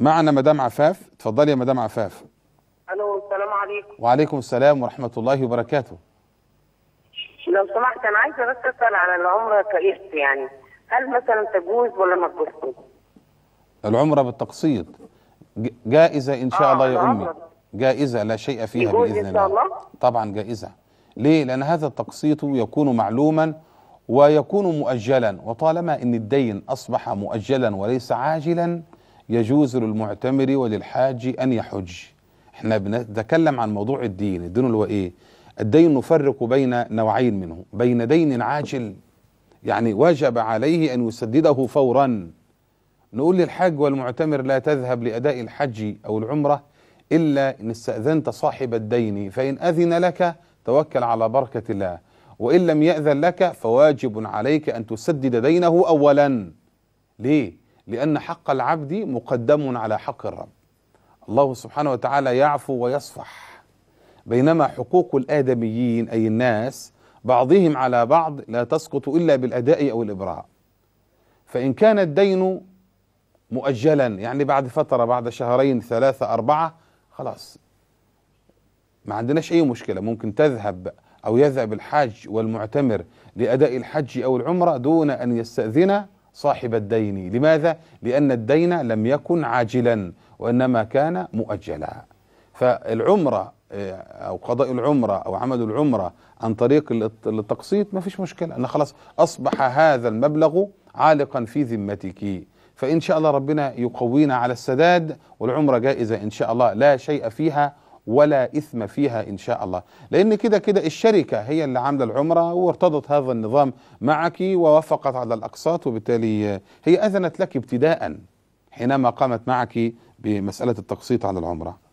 معنا مدام عفاف تفضلي يا مدام عفاف الو السلام عليكم وعليكم السلام ورحمه الله وبركاته لو سمحت انا عايزه بس اسال على العمره كقسط يعني هل مثلا تجوز ولا ما تجوزش العمره بالتقسيط جائزه ان شاء آه الله يا آه، امي آه. جائزه لا شيء فيها باذن إن شاء الله. الله طبعا جائزه ليه لان هذا التقسيط يكون معلوما ويكون مؤجلا وطالما ان الدين اصبح مؤجلا وليس عاجلا يجوز للمعتمر وللحاج أن يحج احنا بنتكلم عن موضوع الدين الدين اللي هو ايه الدين نفرق بين نوعين منه بين دين عاجل يعني وجب عليه أن يسدده فورا نقول للحاج والمعتمر لا تذهب لأداء الحج أو العمرة إلا إن استأذنت صاحب الدين فإن أذن لك توكل على بركة الله وإن لم يأذن لك فواجب عليك أن تسدد دينه أولا ليه؟ لأن حق العبد مقدم على حق الرب الله سبحانه وتعالى يعفو ويصفح بينما حقوق الآدميين أي الناس بعضهم على بعض لا تسقط إلا بالأداء أو الإبراء فإن كان الدين مؤجلا يعني بعد فترة بعد شهرين ثلاثة أربعة خلاص ما عندناش أي مشكلة ممكن تذهب أو يذهب الحاج والمعتمر لأداء الحج أو العمرة دون أن يستأذن صاحب الدين لماذا لان الدين لم يكن عاجلا وانما كان مؤجلا فالعمره آه، او قضاء العمره او عمل العمره عن طريق التقسيط ما فيش مشكله انا خلاص اصبح هذا المبلغ عالقا في ذمتك فان شاء الله ربنا يقوينا على السداد والعمره جائزه ان شاء الله لا شيء فيها ولا إثم فيها إن شاء الله لأن كده كده الشركة هي اللي عاملة العمرة وارتضت هذا النظام معك ووافقت على الأقساط وبالتالي هي أذنت لك ابتداء حينما قامت معك بمسألة التقسيط على العمرة